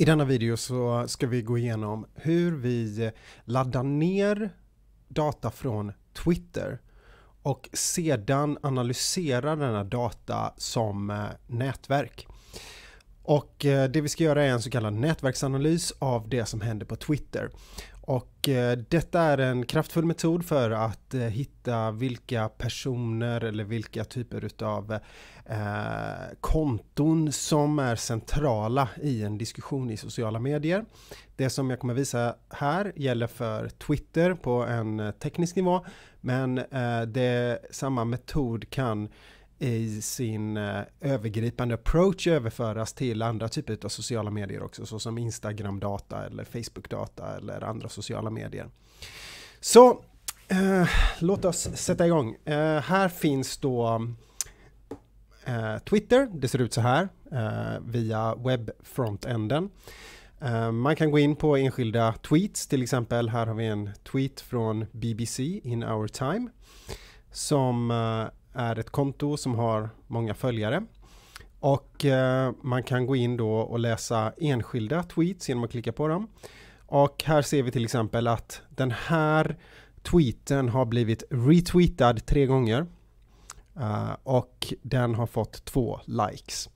I denna video så ska vi gå igenom hur vi laddar ner data från Twitter och sedan analyserar denna data som eh, nätverk. Och eh, det vi ska göra är en så kallad nätverksanalys av det som händer på Twitter. Och eh, detta är en kraftfull metod för att eh, hitta vilka personer eller vilka typer utav eh, konton som är centrala i en diskussion i sociala medier. Det som jag kommer visa här gäller för Twitter på en teknisk nivå, men det, samma metod kan i sin eh, övergripande approach överföras till andra typer av sociala medier också, såsom Instagram-data eller Facebook-data eller andra sociala medier. Så eh, låt oss sätta igång. Eh, här finns då eh, Twitter, det ser ut så här eh, via webbfrontenden. Eh, man kan gå in på enskilda tweets, till exempel här har vi en tweet från BBC in our time som är ett konto som har många följare. Och eh, man kan gå in då och läsa enskilda tweets genom att klicka på dem. Och här ser vi till exempel att den här tweeten har blivit retweetad tre gånger. Eh, och den har fått två likes.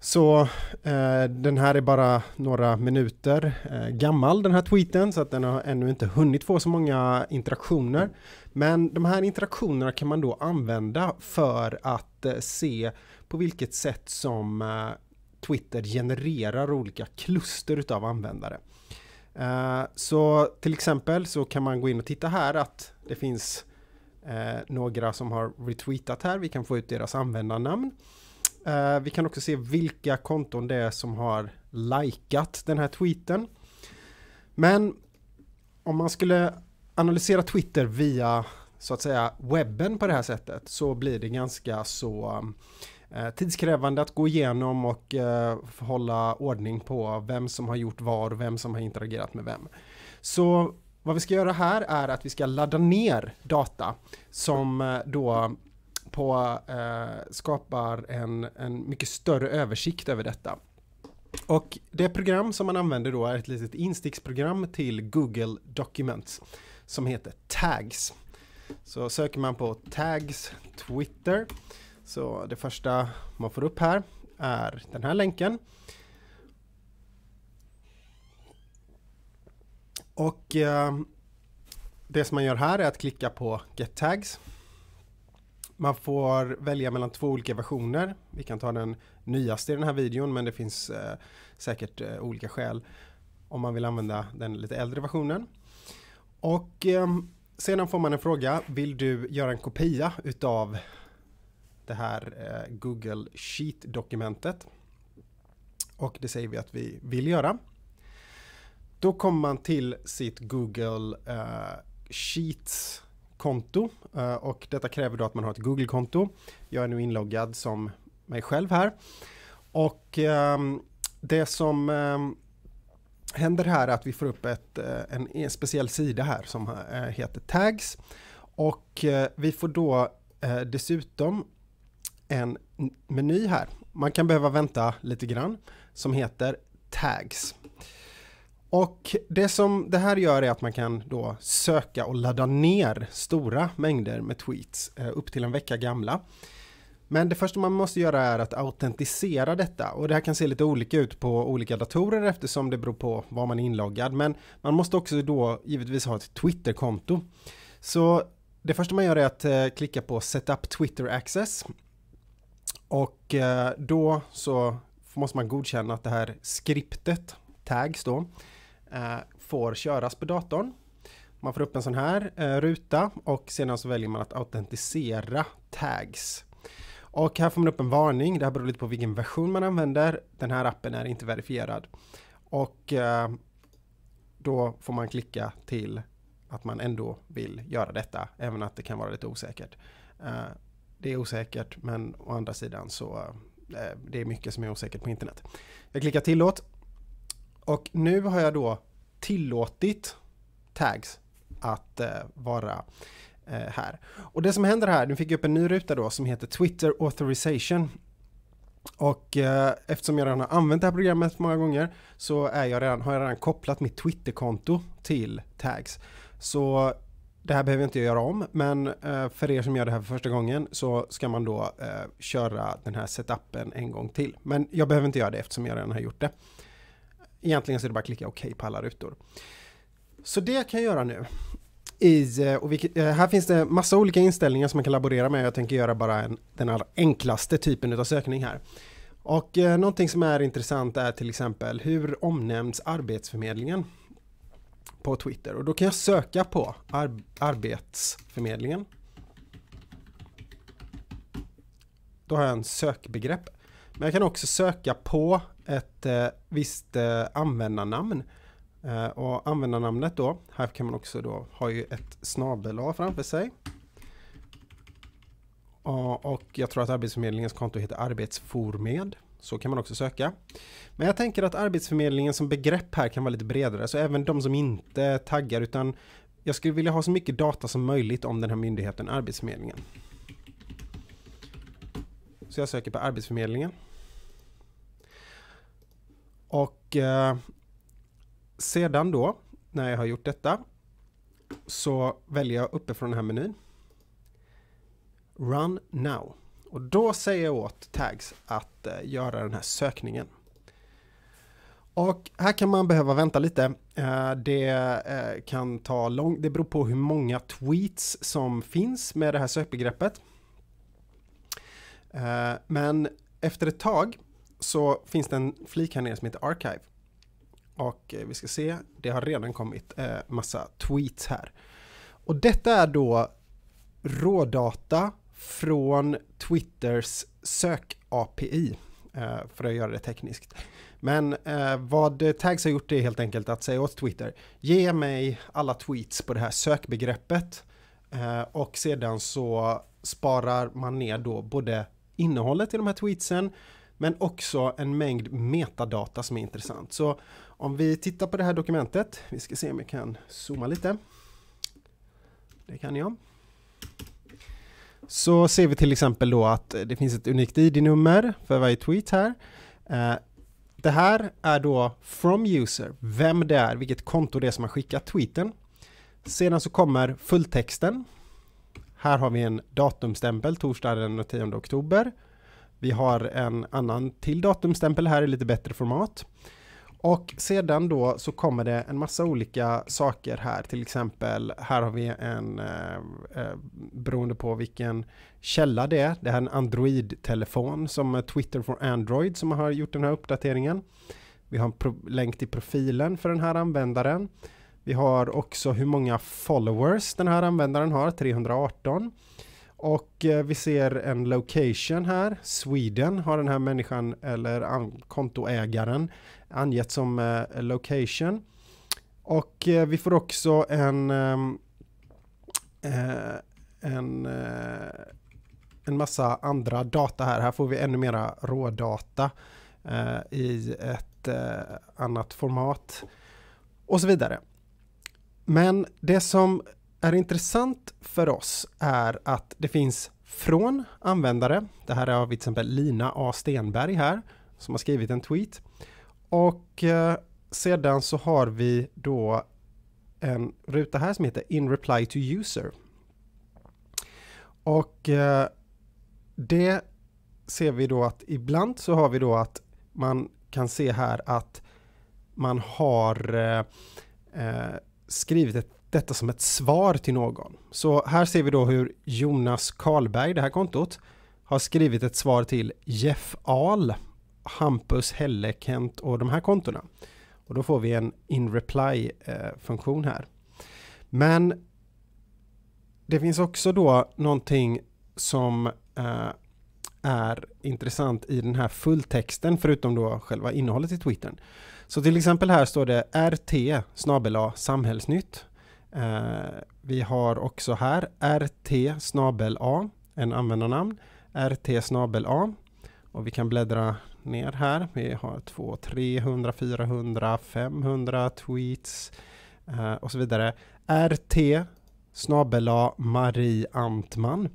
Så eh, den här är bara några minuter gammal den här tweeten så att den har ännu inte hunnit få så många interaktioner. Men de här interaktionerna kan man då använda för att eh, se på vilket sätt som eh, Twitter genererar olika kluster utav användare. Eh, så till exempel så kan man gå in och titta här att det finns några som har retweetat här. Vi kan få ut deras användarnamn. Vi kan också se vilka konton det är som har likat den här tweeten. Men om man skulle analysera Twitter via så att säga webben på det här sättet så blir det ganska så eh, tidskrävande att gå igenom och eh, hålla ordning på vem som har gjort vad och vem som har interagerat med vem. Så vad vi ska göra här är att vi ska ladda ner data som eh, då på, skapar en, en mycket större översikt över detta. Och det program som man använder då är ett litet insticksprogram till Google Documents som heter Tags. Så söker man på Tags Twitter så det första man får upp här är den här länken. Och eh, det som man gör här är att klicka på Get Tags. Man får välja mellan två olika versioner. Vi kan ta den nyaste i den här videon men det finns eh, säkert eh, olika skäl om man vill använda den lite äldre versionen. Och eh, sedan får man en fråga. Vill du göra en kopia utav det här eh, Google Sheet-dokumentet? Och det säger vi att vi vill göra. Då kommer man till sitt Google eh, Sheets-konto eh, och detta kräver då att man har ett Google-konto. Jag är nu inloggad som mig själv här. Och ehm, det som ehm, händer här att vi får upp ett, eh, en, en speciell sida här som eh, heter Tags. Och eh, vi får då dessutom en meny här. Man kan behöva vänta lite grann som heter Tags. Och det som det här gör är att man kan då söka och ladda ner stora mängder med tweets upp till en vecka gamla. Men det första man måste göra är att autentisera detta och det här kan se lite olika ut på olika datorer eftersom det beror på var man är inloggad. Men man måste också då givetvis ha ett Twitter-konto. Så det första man gör är att eh, klicka på Setup Twitter Access och eh, då så måste man godkänna att det här skriptet, tags då, eh, får köras på datorn. Man får upp en sån här ruta och sedan så väljer man att autentisera tags och här får man upp en varning. Det här beror lite på vilken version man använder. Den här appen är inte verifierad. Och eh, då får man klicka till att man ändå vill göra detta, även att det kan vara lite osäkert. Eh, det är osäkert, men å andra sidan så eh, det är mycket som är osäkert på internet. Jag klickar tillåt. Och nu har jag då tillåtit tags att vara Eh, här. Och det som händer här, nu fick jag upp en ny ruta då som heter Twitter Authorization. Och eh, eftersom jag redan har använt det här programmet många gånger så är jag redan, har jag redan kopplat mitt Twitterkonto till tags. Så det här behöver jag inte göra om, men eh, för er som gör det här för första gången så ska man då eh, köra den här setupen en gång till. Men jag behöver inte göra det eftersom jag redan har gjort det. Egentligen så är det bara att klicka OK på alla rutor. Så det jag kan göra nu i, eh, och vilket, eh, här finns det massa olika inställningar som man kan laborera med. Jag tänker göra bara en, den allra enklaste typen av sökning här. Och eh, någonting som är intressant är till exempel hur omnämns Arbetsförmedlingen på Twitter? Och då kan jag söka på ar Arbetsförmedlingen. Då har jag en sökbegrepp. Men jag kan också söka på ett eh, visst eh, användarnamn. Eh, och användarnamnet då, här kan man också då ha ju ett snabel a framför sig. Och jag tror att Arbetsförmedlingens konto heter Arbetsformed. Så kan man också söka. Men jag tänker att Arbetsförmedlingen som begrepp här kan vara lite bredare, så även de som inte taggar utan jag skulle vilja ha så mycket data som möjligt om den här myndigheten Arbetsförmedlingen. Så jag söker på Arbetsförmedlingen. Och eh, sedan då, när jag har gjort detta, så väljer jag uppifrån den här menyn. Run now. Och då säger jag åt tags att eh, göra den här sökningen. Och här kan man behöva vänta lite. Eh, det eh, kan ta lång, det beror på hur många tweets som finns med det här sökbegreppet. Eh, men efter ett tag så finns det en flik här nere som heter Archive och eh, vi ska se, det har redan kommit eh, massa tweets här. Och detta är då rådata från Twitters sök-API, eh, för att göra det tekniskt. Men eh, vad Tags har gjort är helt enkelt att säga åt Twitter, ge mig alla tweets på det här sökbegreppet eh, och sedan så sparar man ner då både innehållet i de här tweetsen men också en mängd metadata som är intressant. Så om vi tittar på det här dokumentet, vi ska se om vi kan zooma lite. Det kan jag. Så ser vi till exempel då att det finns ett unikt ID-nummer för varje tweet här. Eh, det här är då from user, vem det är, vilket konto det är som har skickat tweeten. Sedan så kommer fulltexten. Här har vi en datumstämpel torsdagen den 10 oktober. Vi har en annan till datumstämpel här i lite bättre format. Och sedan då så kommer det en massa olika saker här, till exempel här har vi en, eh, eh, beroende på vilken källa det är, det här är en Android-telefon som Twitter for Android som har gjort den här uppdateringen. Vi har en länk till profilen för den här användaren. Vi har också hur många followers den här användaren har, 318. Och eh, vi ser en location här, Sweden har den här människan eller kontoägaren angett som eh, location. Och eh, vi får också en, ehm, en, en massa andra data här. Här får vi ännu mera rådata i ett annat format och så vidare. Men det som är intressant för oss är att det finns från användare, det här är vi till exempel Lina A Stenberg här, som har skrivit en tweet. Och eh, sedan så har vi då en ruta här som heter In Reply to User. Och eh, det ser vi då att ibland så har vi då att man kan se här att man har eh, skrivit ett detta som ett svar till någon. Så här ser vi då hur Jonas Karlberg, det här kontot, har skrivit ett svar till Jeff Ahl, Hampus Helle, Kent och de här kontona. Och då får vi en in reply-funktion eh, här. Men det finns också då någonting som eh, är intressant i den här fulltexten förutom då själva innehållet i Twittern. Så till exempel här står det RT snabel samhällsnytt Eh, vi har också här RT snabel A, en användarnamn. RT snabel A. Och vi kan bläddra ner här. Vi har 200, 300, 400, 500 tweets eh, och så vidare. RT snabel A Marie Antman.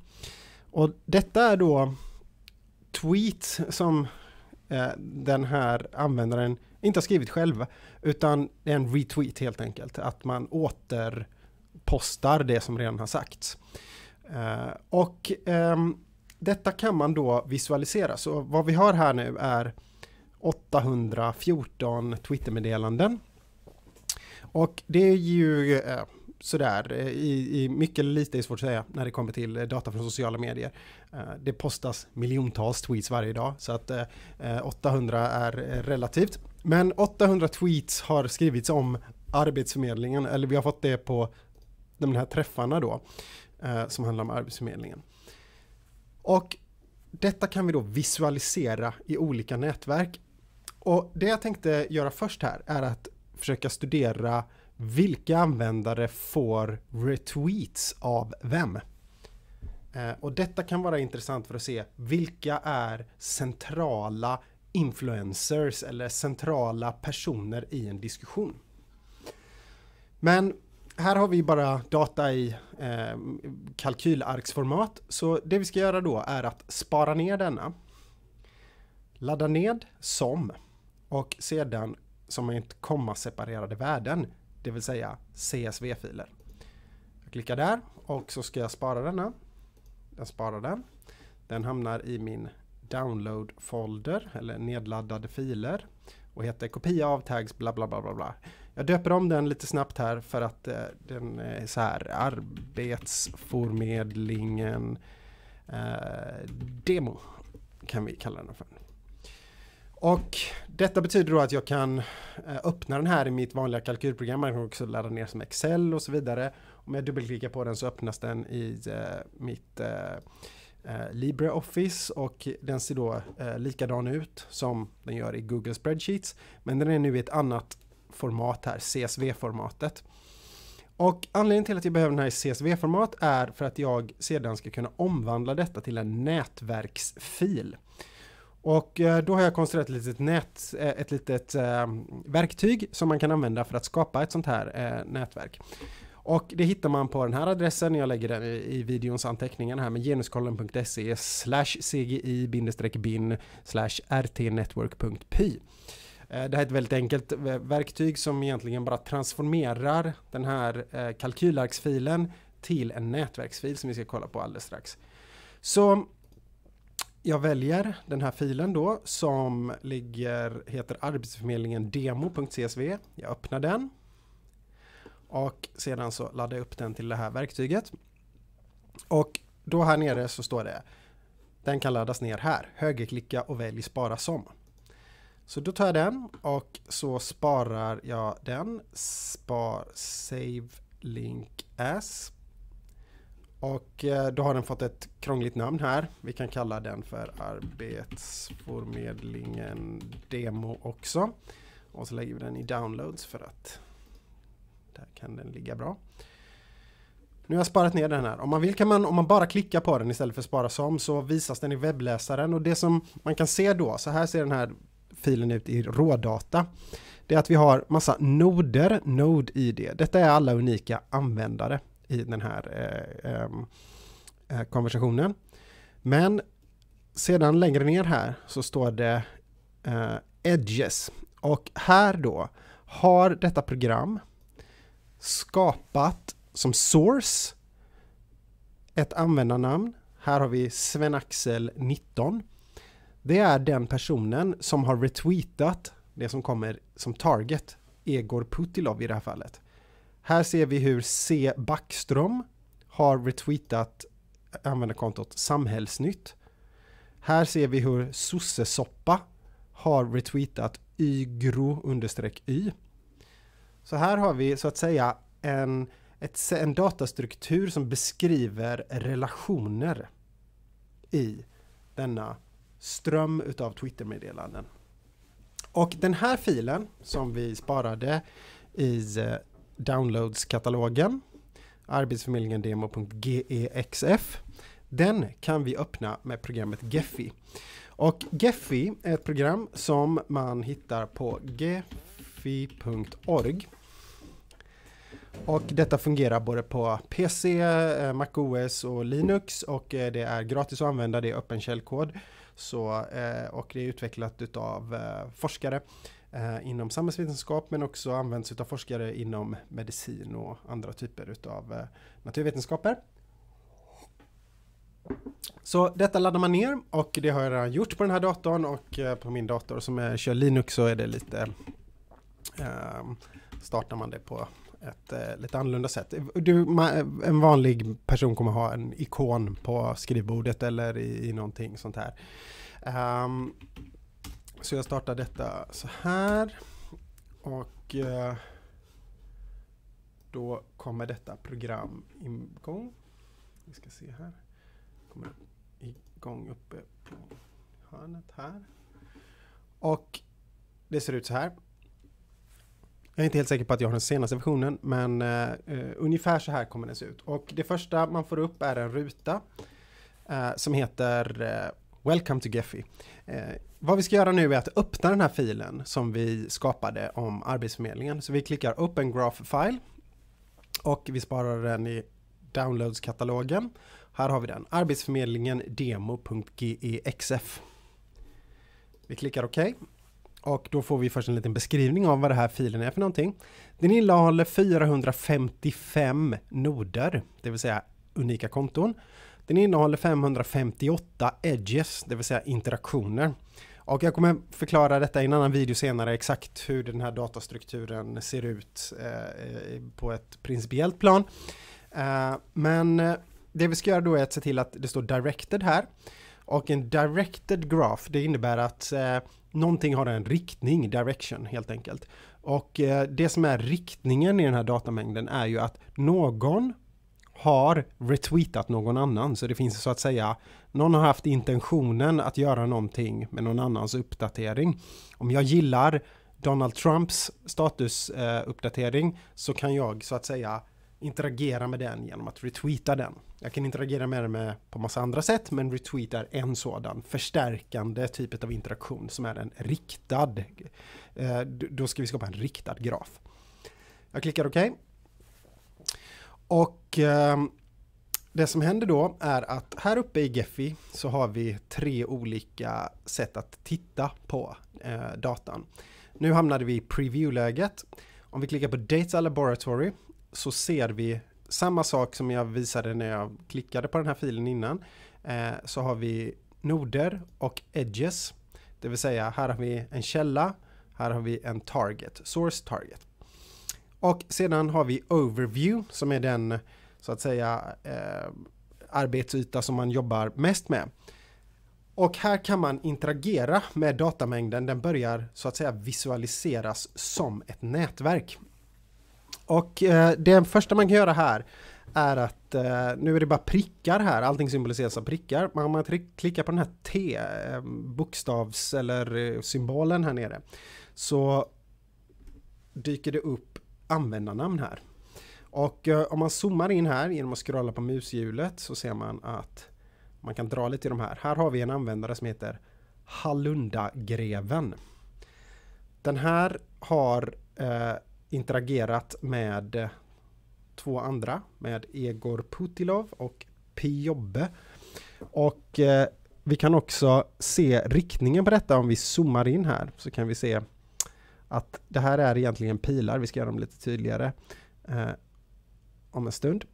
Och detta är då tweets som eh, den här användaren inte har skrivit själva, utan det är en retweet helt enkelt. Att man återpostar det som redan har sagts. Uh, och um, detta kan man då visualisera. Så vad vi har här nu är 814 Twittermeddelanden. Och det är ju uh, sådär, eh, i, i mycket eller lite är svårt att säga när det kommer till data från sociala medier. Det postas miljontals tweets varje dag så att 800 är relativt. Men 800 tweets har skrivits om Arbetsförmedlingen, eller vi har fått det på de här träffarna då, eh, som handlar om Arbetsförmedlingen. Och detta kan vi då visualisera i olika nätverk. Och det jag tänkte göra först här är att försöka studera vilka användare får retweets av vem? Eh, och detta kan vara intressant för att se vilka är centrala influencers eller centrala personer i en diskussion. Men här har vi bara data i eh, kalkylarksformat, så det vi ska göra då är att spara ner denna, ladda ned som och sedan som är ett kommaseparerade värden, det vill säga CSV-filer. Jag klickar där och så ska jag spara denna. Jag sparar den. Den hamnar i min download-folder eller nedladdade filer och heter kopia av tags bla bla bla bla bla. Jag döper om den lite snabbt här för att eh, den är så här arbetsförmedlingen eh, demo kan vi kalla den för. Och detta betyder då att jag kan eh, öppna den här i mitt vanliga kalkylprogram. Man kan också ladda ner som Excel och så vidare. Om jag dubbelklickar på den så öppnas den i eh, mitt eh, eh, LibreOffice och den ser då eh, likadan ut som den gör i Google Spreadsheets. Men den är nu i ett annat format här, CSV-formatet. Och anledningen till att jag behöver den här i CSV-format är för att jag sedan ska kunna omvandla detta till en nätverksfil. Och eh, då har jag konstruerat ett litet, nät, eh, ett litet eh, verktyg som man kan använda för att skapa ett sånt här nätverk. Och det hittar man på den här adressen, jag lägger den i, videons anteckningar här, med genuskollen.se slash cgi-bin slash rtnetwork.py. Eh, det här är ett väldigt enkelt verktyg som egentligen bara transformerar den här eh, kalkylarksfilen till en nätverksfil som vi ska kolla på alldeles strax. Så jag väljer den här filen då som ligger, heter arbetsförmedlingen demo.csv. Jag öppnar den. Och sedan så laddar jag upp den till det här verktyget. Och då här nere så står det den kan laddas ner här. Högerklicka och välj spara som. Så då tar jag den och så sparar jag den. Spar save link as. Och eh, då har den fått ett krångligt namn här. Vi kan kalla den för Arbetsförmedlingen Demo också. Och så lägger vi den i downloads för att där kan den ligga bra. Nu har jag sparat ner den här. Om man vill kan man, om man bara klickar på den istället för spara som, så visas den i webbläsaren. Och det som man kan se då, så här ser den här filen ut i rådata. Det är att vi har massa noder, Node-id. Detta är alla unika användare i den här eh, eh, konversationen. Men sedan längre ner här så står det eh, Edges. Och här då har detta program skapat som source ett användarnamn. Här har vi Sven-Axel 19 Det är den personen som har retweetat det som kommer som target, Egor Putilov i det här fallet. Här ser vi hur C Backström har retweetat användarkontot Samhällsnytt. Här ser vi hur Sossesoppa har retweetat ygro-y. Så här har vi så att säga en, ett, en datastruktur som beskriver relationer i denna ström utav Twittermeddelanden. Och den här filen som vi sparade i eh, downloadskatalogen arbetsförmedlingendemo.gexf den kan vi öppna med programmet Geffi. Och Geffi är ett program som man hittar på geffi.org och detta fungerar både på PC, eh, MacOS och Linux och eh, det är gratis att använda, det är öppen källkod. Så, eh, och det är utvecklat utav forskare inom samhällsvetenskap men också används utav forskare inom medicin och andra typer utav naturvetenskaper. Så detta laddar man ner och det har jag redan gjort på den här datorn och på min dator som är, kör Linux så är det lite startar man det på ett eh, lite annorlunda sätt. Du, en vanlig person kommer ha en ikon på skrivbordet eller i, i någonting sånt här. Um, så jag startar detta så här. Och eh, då kommer detta program igång. Vi ska se här. Kommer igång uppe på hörnet här. Och det ser ut så här. Jag är inte helt säker på att jag har den senaste versionen, men eh, eh, ungefär så här kommer den se ut. Och det första man får upp är en ruta eh, som heter eh, Welcome to Gephi. Eh, vad vi ska göra nu är att öppna den här filen som vi skapade om Arbetsförmedlingen. Så vi klickar Open Graph File och vi sparar den i Downloads-katalogen. Här har vi den, arbetsförmedlingen demo.gexf. Vi klickar OK och då får vi först en liten beskrivning av vad det här filen är för någonting. Den innehåller 455 noder, det vill säga unika konton. Den innehåller 558 edges, det vill säga interaktioner. Och jag kommer förklara detta i en annan video senare exakt hur den här datastrukturen ser ut eh, på ett principiellt plan. Eh, men eh, det vi ska göra då är att se till att det står directed här. Och en directed graph, det innebär att eh, någonting har en riktning, direction helt enkelt. Och eh, det som är riktningen i den här datamängden är ju att någon har retweetat någon annan. Så det finns så att säga, någon har haft intentionen att göra någonting med någon annans uppdatering. Om jag gillar Donald Trumps statusuppdatering eh, så kan jag så att säga interagera med den genom att retweeta den. Jag kan interagera med den på massa andra sätt, men retweet är en sådan förstärkande typ av interaktion som är en riktad. Eh, då ska vi skapa en riktad graf. Jag klickar OK. Och ehm, det som händer då är att här uppe i Geffi så har vi tre olika sätt att titta på eh, datan. Nu hamnade vi i preview-läget. Om vi klickar på Data Laboratory så ser vi samma sak som jag visade när jag klickade på den här filen innan. Eh, så har vi noder och edges. Det vill säga här har vi en källa, här har vi en target, source target. Och sedan har vi overview som är den så att säga eh, arbetsyta som man jobbar mest med. Och här kan man interagera med datamängden, den börjar så att säga visualiseras som ett nätverk. Och eh, det första man kan göra här är att eh, nu är det bara prickar här, allting symboliseras av prickar. Men om man klickar på den här T, eh, bokstavs eller eh, symbolen här nere, så dyker det upp användarnamn här. Och eh, om man zoomar in här genom att scrolla på mushjulet så ser man att man kan dra lite i de här. Här har vi en användare som heter Hallundagreven. Den här har interagerat med två andra, med Egor Putilov och P. Jobbe. Och eh, vi kan också se riktningen på detta om vi zoomar in här så kan vi se att det här är egentligen pilar, vi ska göra dem lite tydligare eh, om en stund.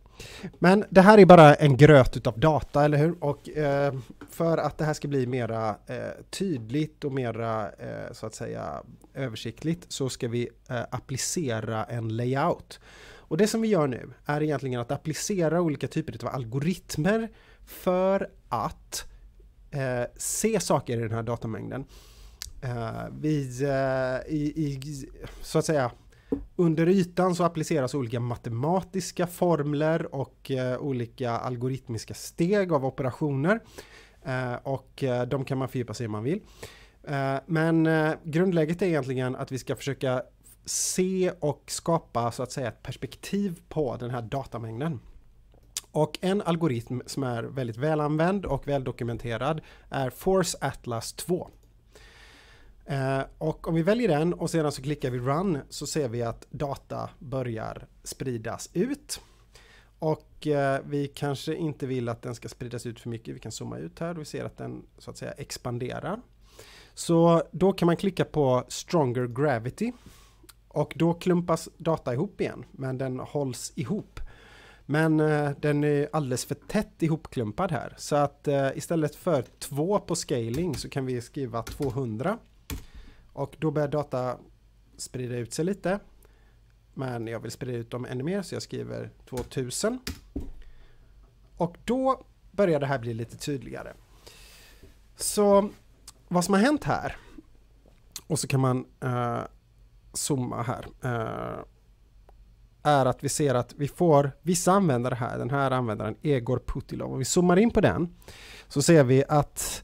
Men det här är bara en gröt utav data, eller hur? Och eh, för att det här ska bli mera eh, tydligt och mera eh, så att säga översiktligt så ska vi eh, applicera en layout. Och det som vi gör nu är egentligen att applicera olika typer av algoritmer för att eh, se saker i den här datamängden. Eh, vi, i, i, så att säga, under ytan så appliceras olika matematiska formler och eh, olika algoritmiska steg av operationer. Eh, och eh, de kan man fördjupa sig i om man vill. men grundläget är egentligen att vi ska försöka se och skapa så att säga ett perspektiv på den här datamängden. Och en algoritm som är väldigt välanvänd och väldokumenterad är Force Atlas 2. Eh, och om vi väljer den och sedan så klickar vi run så ser vi att data börjar spridas ut. Och eh, vi kanske inte vill att den ska spridas ut för mycket. Vi kan zooma ut här och vi ser att den så att säga expanderar. Så då kan man klicka på Stronger Gravity och då klumpas data ihop igen, men den hålls ihop. Men eh, den är alldeles för tätt ihopklumpad här så att istället för 2 på scaling så kan vi skriva 200 och då börjar data sprida ut sig lite. Men jag vill sprida ut dem ännu mer så jag skriver 2000. Och då börjar det här bli lite tydligare. Så vad som har hänt här och så kan man eh, zooma här. Eh, är att vi ser att vi får vissa användare här, den här användaren Egor Putilov. Om vi zoomar in på den så ser vi att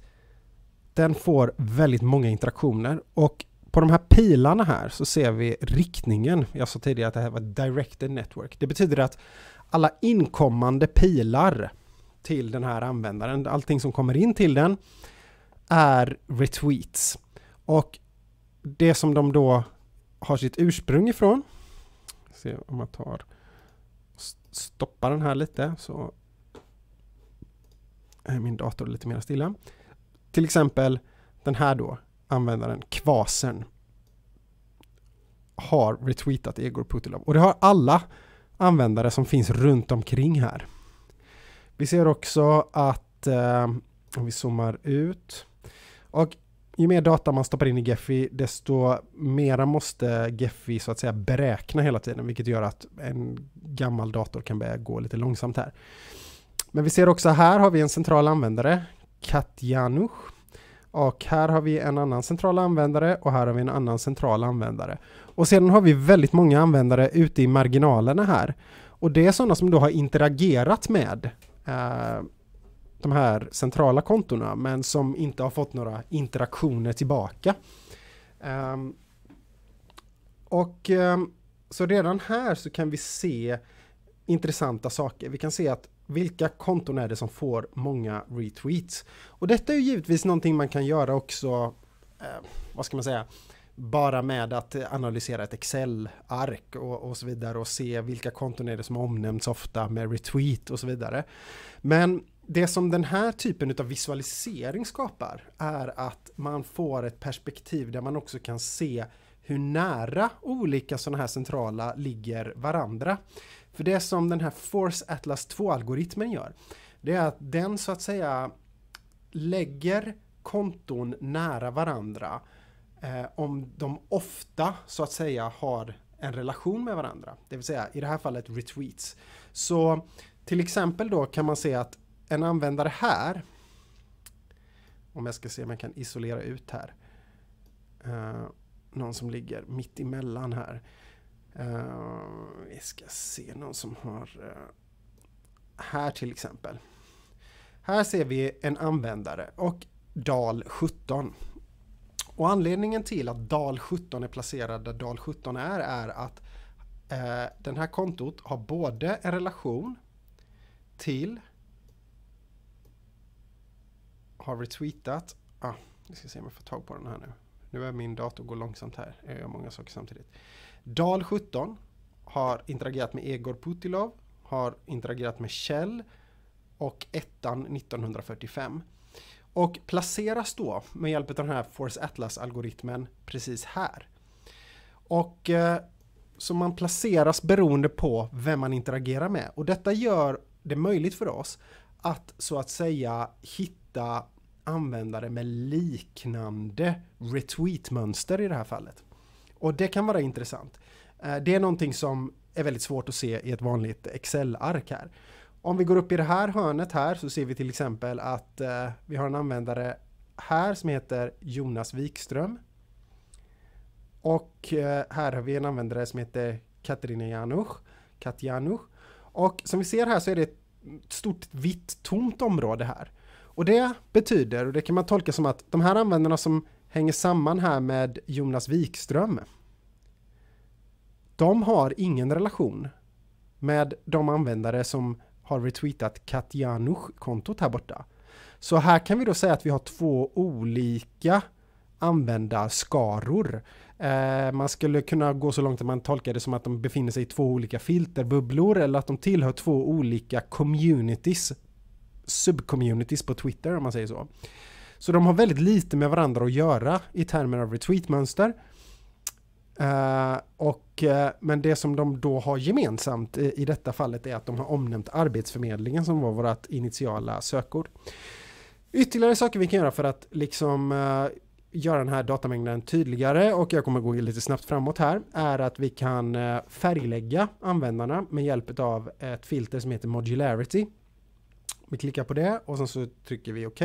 den får väldigt många interaktioner och på de här pilarna här så ser vi riktningen. Jag sa tidigare att det här var directed network. Det betyder att alla inkommande pilar till den här användaren, allting som kommer in till den är retweets. Och det som de då har sitt ursprung ifrån, se om man tar stoppar den här lite så är min dator lite mer stilla. Till exempel den här då, användaren Kvasen har retweetat Egor Putilov och det har alla användare som finns runt omkring här. Vi ser också att eh, om vi zoomar ut och ju mer data man stoppar in i Geffi desto mera måste Geffi så att säga beräkna hela tiden, vilket gör att en gammal dator kan börja gå lite långsamt här. Men vi ser också här har vi en central användare, Katjanush. Och här har vi en annan central användare och här har vi en annan central användare. Och sedan har vi väldigt många användare ute i marginalerna här. Och det är sådana som då har interagerat med eh, de här centrala kontona men som inte har fått några interaktioner tillbaka. Um, och um, så redan här så kan vi se intressanta saker. Vi kan se att vilka konton är det som får många retweets? Och detta är ju givetvis någonting man kan göra också, eh, vad ska man säga, bara med att analysera ett Excel-ark och, och, så vidare och se vilka konton är det som omnämns ofta med retweet och så vidare. Men det som den här typen av visualisering skapar är att man får ett perspektiv där man också kan se hur nära olika sådana här centrala ligger varandra. För det som den här Force Atlas 2-algoritmen gör, det är att den så att säga lägger konton nära varandra eh, om de ofta så att säga har en relation med varandra. Det vill säga i det här fallet retweets. Så till exempel då kan man se att en användare här, om jag ska se om jag kan isolera ut här, eh, någon som ligger mitt emellan här. Uh, vi ska se någon som har... Uh, här till exempel. Här ser vi en användare och DAL17. Och anledningen till att DAL17 är placerad där DAL17 är, är att eh, den här kontot har både en relation till har retweetat. Ah, vi ska se om jag får tag på den här nu. Nu är min dator gå långsamt här. Jag gör många saker samtidigt. Dal17 har interagerat med Egor Putilov, har interagerat med Kjell och ettan 1945. Och placeras då med hjälp av den här Force Atlas-algoritmen precis här. Och eh, så man placeras beroende på vem man interagerar med. Och detta gör det möjligt för oss att så att säga hitta användare med liknande retweet-mönster i det här fallet. Och det kan vara intressant. Eh, det är någonting som är väldigt svårt att se i ett vanligt Excel-ark här. Om vi går upp i det här hörnet här så ser vi till exempel att eh, vi har en användare här som heter Jonas Wikström. Och eh, här har vi en användare som heter Katarina Januch. Katjanuch. Och som vi ser här så är det ett stort vitt tomt område här. Och det betyder, och det kan man tolka som att de här användarna som hänger samman här med Jonas Wikström. De har ingen relation med de användare som har retweetat Katjanush-kontot här borta. Så här kan vi då säga att vi har två olika användarskaror. Eh, man skulle kunna gå så långt att man tolkar det som att de befinner sig i två olika filterbubblor eller att de tillhör två olika communities, subcommunities på Twitter om man säger så. Så de har väldigt lite med varandra att göra i termer av retweetmönster. Uh, uh, men det som de då har gemensamt i, i, detta fallet är att de har omnämnt Arbetsförmedlingen som var vårt initiala sökord. Ytterligare saker vi kan göra för att liksom uh, göra den här datamängden tydligare och jag kommer gå lite snabbt framåt här är att vi kan färglägga användarna med hjälp av ett filter som heter Modularity. Vi klickar på det och sen så trycker vi OK.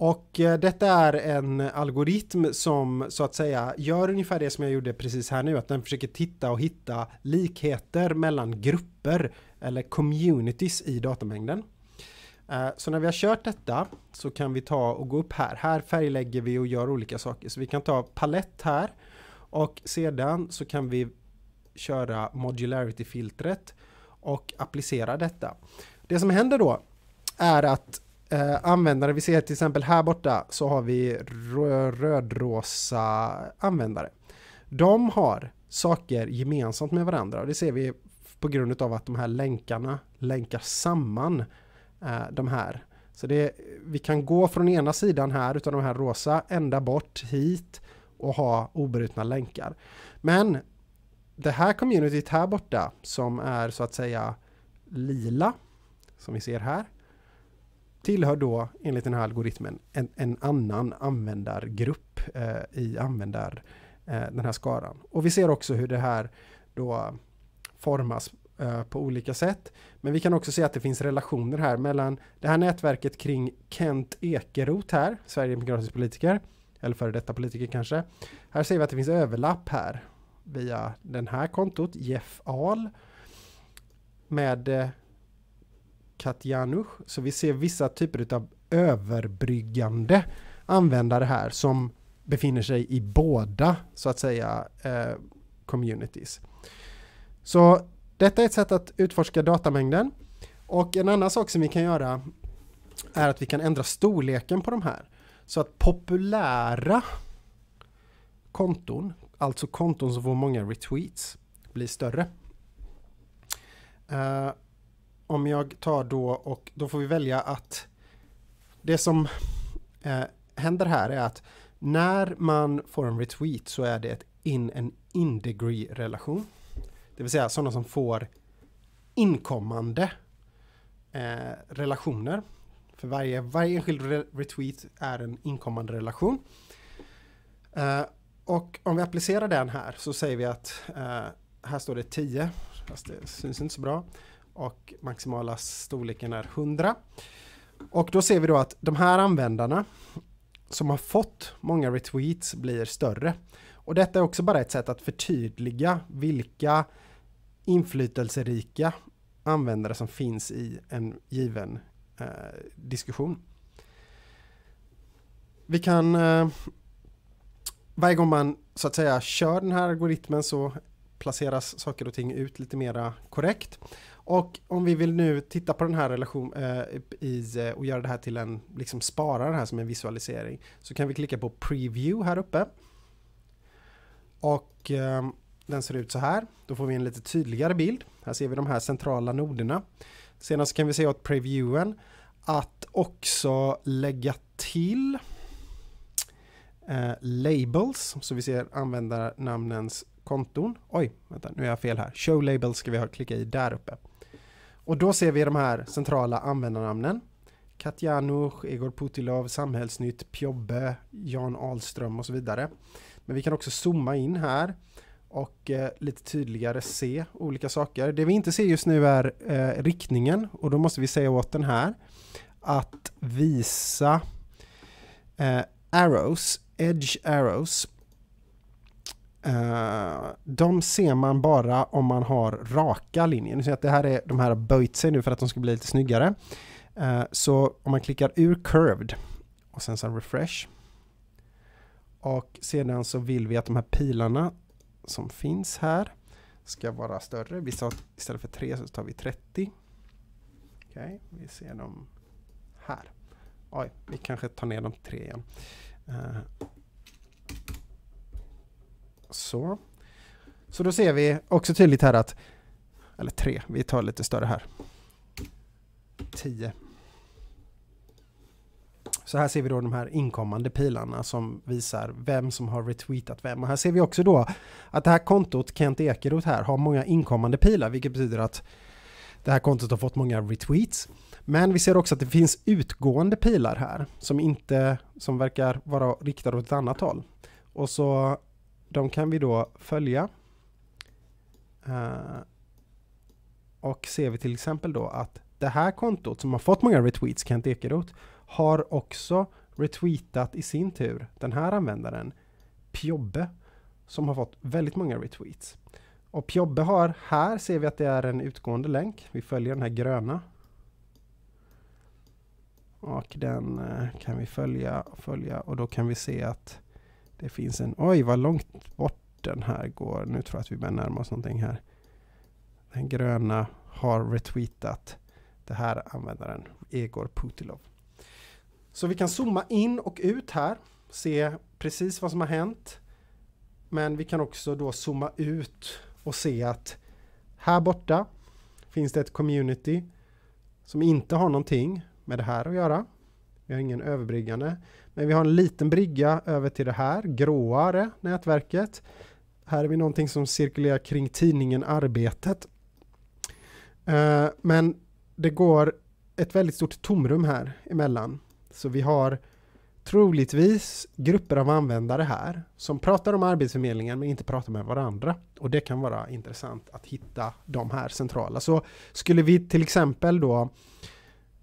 Och eh, detta är en algoritm som så att säga gör ungefär det som jag gjorde precis här nu, att den försöker titta och hitta likheter mellan grupper eller communities i datamängden. Eh, så när vi har kört detta så kan vi ta och gå upp här. Här färglägger vi och gör olika saker. Så vi kan ta palett här och sedan så kan vi köra modularity-filtret och applicera detta. Det som händer då är att eh, användare. Vi ser till exempel här borta så har vi rödrosa användare. De har saker gemensamt med varandra och det ser vi på grund av att de här länkarna länkar samman eh, de här. Så det, vi kan gå från ena sidan här utav de här rosa ända bort hit och ha obrutna länkar. Men det här communityt här borta som är så att säga lila som vi ser här tillhör då enligt den här algoritmen en, en annan användargrupp eh, i användar, eh, den här skaran. Och vi ser också hur det här då formas eh, på olika sätt. Men vi kan också se att det finns relationer här mellan det här nätverket kring Kent Ekeroth här, Sverigedemokratisk politiker, eller före detta politiker kanske. Här ser vi att det finns överlapp här via den här kontot, Jeff Ahl, med eh, Katjanush. Så vi ser vissa typer av överbryggande användare här som befinner sig i båda så att säga eh, communities. Så detta är ett sätt att utforska datamängden. Och en annan sak som vi kan göra är att vi kan ändra storleken på de här. Så att populära konton, alltså konton som får många retweets, blir större. Uh, om jag tar då och då får vi välja att det som eh, händer här är att när man får en retweet så är det ett in en in degree relation. Det vill säga sådana som får inkommande eh, relationer. För varje, varje enskild re retweet är en inkommande relation. Eh, och om vi applicerar den här så säger vi att eh, här står det 10, fast det syns inte så bra och maximala storleken är 100. Och då ser vi då att de här användarna som har fått många retweets blir större. Och detta är också bara ett sätt att förtydliga vilka inflytelserika användare som finns i en given eh, diskussion. Vi kan eh, varje gång man så att säga kör den här algoritmen så placeras saker och ting ut lite mera korrekt. Och om vi vill nu titta på den här relationen eh, eh, och göra det här till en, liksom spara den här som en visualisering, så kan vi klicka på preview här uppe. Och eh, den ser ut så här. Då får vi en lite tydligare bild. Här ser vi de här centrala noderna. Senast kan vi se åt previewen att också lägga till eh, labels, så vi ser användarnamnens konton. Oj, vänta, nu är jag fel här. Show labels ska vi klicka i där uppe. Och då ser vi de här centrala användarnamnen. Katjanuch, Egor Putilov, Samhällsnytt, Pjobbe, Jan Ahlström och så vidare. Men vi kan också zooma in här och eh, lite tydligare se olika saker. Det vi inte ser just nu är eh, riktningen och då måste vi säga åt den här att visa eh, arrows, edge arrows Eh, de ser man bara om man har raka linjer. Ni ser att det här är, de här har böjt sig nu för att de ska bli lite snyggare. Eh, så om man klickar ur curved och sen sen refresh. Och sedan så vill vi att de här pilarna som finns här ska vara större. Vi tar, istället för 3 så tar vi 30. Okej, okay, vi ser dem här. Oj, vi kanske tar ner dem till 3 igen. Eh, så. Så då ser vi också tydligt här att, eller tre, vi tar lite större här. Tio. Så här ser vi då de här inkommande pilarna som visar vem som har retweetat vem. Och här ser vi också då att det här kontot, Kent Ekeroth här, har många inkommande pilar, vilket betyder att det här kontot har fått många retweets. Men vi ser också att det finns utgående pilar här som inte, som verkar vara riktade åt ett annat håll. Och så de kan vi då följa. Uh, och ser vi till exempel då att det här kontot som har fått många retweets, Kent Ekeroth, har också retweetat i sin tur den här användaren, Pjobbe, som har fått väldigt många retweets. Och Pjobbe har, här ser vi att det är en utgående länk. Vi följer den här gröna. Och den eh, kan vi följa och följa och då kan vi se att det finns en... Oj, vad långt bort den här går. Nu tror jag att vi börjar närma oss någonting här. Den gröna har retweetat det här användaren, Egor Putilov. Så vi kan zooma in och ut här, se precis vad som har hänt. Men vi kan också då zooma ut och se att här borta finns det ett community som inte har någonting med det här att göra. Vi har ingen överbryggande. Men vi har en liten brygga över till det här gråare nätverket. Här är vi någonting som cirkulerar kring tidningen Arbetet. Eh, men det går ett väldigt stort tomrum här emellan. Så vi har troligtvis grupper av användare här som pratar om Arbetsförmedlingen men inte pratar med varandra. Och det kan vara intressant att hitta de här centrala. Så skulle vi till exempel då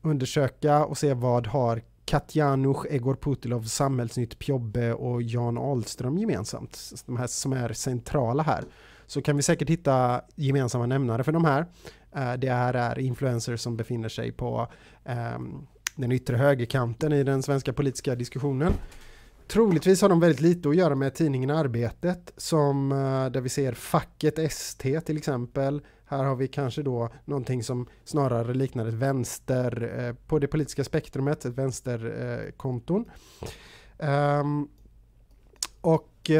undersöka och se vad har Katjanush, Egor Putilov, Samhällsnytt, Pjobbe och Jan Ahlström gemensamt, de här som är centrala här, så kan vi säkert hitta gemensamma nämnare för de här. Eh, det här är influencers som befinner sig på ehm, den yttre högerkanten i den svenska politiska diskussionen. Troligtvis har de väldigt lite att göra med tidningen Arbetet som eh, där vi ser facket ST till exempel. Här har vi kanske då någonting som snarare liknar ett vänster eh, på det politiska spektrumet, ett vänsterkonton. Eh, ehm, och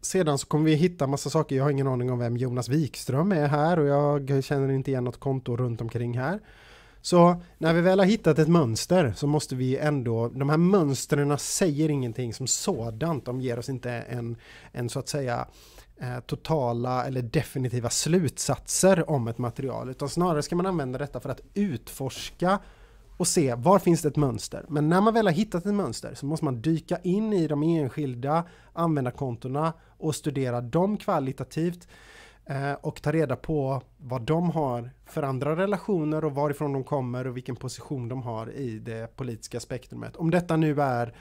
sedan så kommer vi hitta massa saker. Jag har ingen aning om vem Jonas Wikström är här och jag känner inte igen något konto runt omkring här. Så när vi väl har hittat ett mönster så måste vi ändå, de här mönstren säger ingenting som sådant, de ger oss inte en, en så att säga eh, totala eller definitiva slutsatser om ett material utan snarare ska man använda detta för att utforska och se var finns det ett mönster. Men när man väl har hittat ett mönster så måste man dyka in i de enskilda användarkontona och studera dem kvalitativt Eh, och ta reda på vad de har för andra relationer och varifrån de kommer och vilken position de har i det politiska spektrumet. Om detta nu är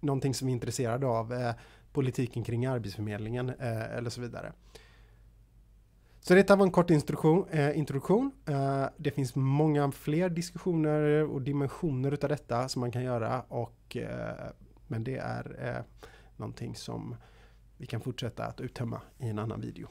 någonting som vi är intresserade av, eh, politiken kring Arbetsförmedlingen eh, eller så vidare. Så detta var en kort eh, introduktion. Eh, det finns många fler diskussioner och dimensioner utav detta som man kan göra. Och, eh, men det är eh, någonting som vi kan fortsätta att uttömma i en annan video.